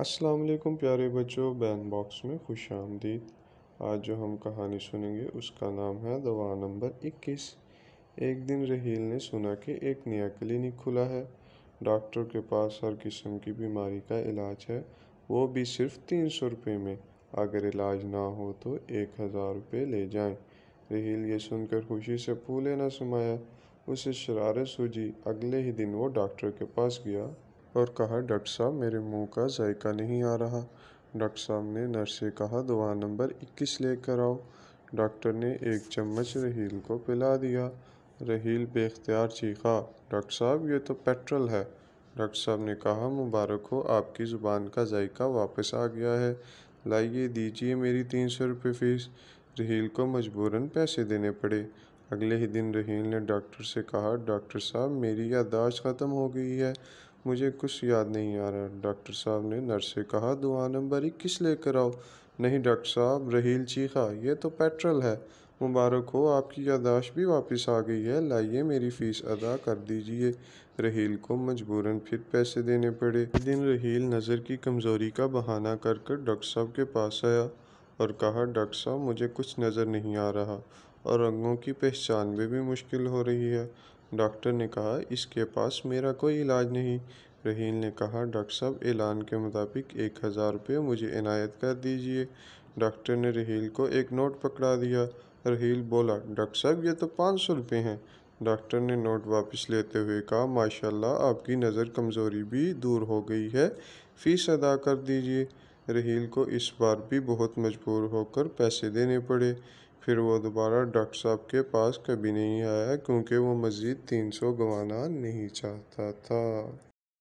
अस्सलाम वालेकुम प्यारे बच्चों बैन बॉक्स में खुश आमदीद आज जो हम कहानी सुनेंगे उसका नाम है दवा नंबर 21 एक दिन रहील ने सुना कि एक नया क्लिनिक खुला है डॉक्टर के पास हर किस्म की बीमारी का इलाज है वो भी सिर्फ तीन सौ रुपये में अगर इलाज ना हो तो एक हज़ार रुपये ले जाएं। रहील ये सुनकर खुशी से फूले ना समाया उसे शरारत सूझी अगले ही दिन वो डॉक्टर के पास गया और कहा डॉक्टर साहब मेरे मुंह का जायका नहीं आ रहा डॉक्टर साहब ने नर्स से कहा दवा नंबर 21 लेकर आओ डॉक्टर ने एक चम्मच रहील को पिला दिया रहील बेख्तियार चीखा डॉक्टर साहब ये तो पेट्रोल है डॉक्टर साहब ने कहा मुबारक हो आपकी ज़ुबान का जायका वापस आ गया है लाइए दीजिए मेरी तीन सौ रुपये फ़ीस रहील को मजबूरन पैसे देने पड़े अगले ही दिन रहील ने डॉक्टर से कहा डॉक्टर साहब मेरी यादाश्त ख़त्म हो गई है मुझे कुछ याद नहीं आ रहा डॉक्टर साहब ने नर्स से कहा दुआ नंबर इक्कीस लेकर आओ नहीं डॉक्टर साहब रहील चीखा ये तो पेट्रोल है मुबारक हो आपकी यादाश्त भी वापस आ गई है लाइए मेरी फ़ीस अदा कर दीजिए रहील को मजबूरन फिर पैसे देने पड़े दिन रहील नज़र की कमज़ोरी का बहाना कर कर डॉक्टर साहब के पास आया और कहा डॉक्टर साहब मुझे कुछ नज़र नहीं आ रहा और रंगों की पहचान में भी मुश्किल हो रही है डॉक्टर ने कहा इसके पास मेरा कोई इलाज नहीं रहील ने कहा डॉक्टर साहब ऐलान के मुताबिक एक हज़ार रुपये मुझे इनायत कर दीजिए डॉक्टर ने रहील को एक नोट पकड़ा दिया रहील बोला डॉक्टर साहब ये तो पाँच सौ रुपये हैं डॉक्टर ने नोट वापस लेते हुए कहा माशाल्लाह आपकी नज़र कमज़ोरी भी दूर हो गई है फ़ीस अदा कर दीजिए रहील को इस बार भी बहुत मजबूर होकर पैसे देने पड़े फिर वो दोबारा डॉक्टर साहब के पास कभी नहीं आया क्योंकि वो मज़ीद तीन सौ गंवाना नहीं चाहता था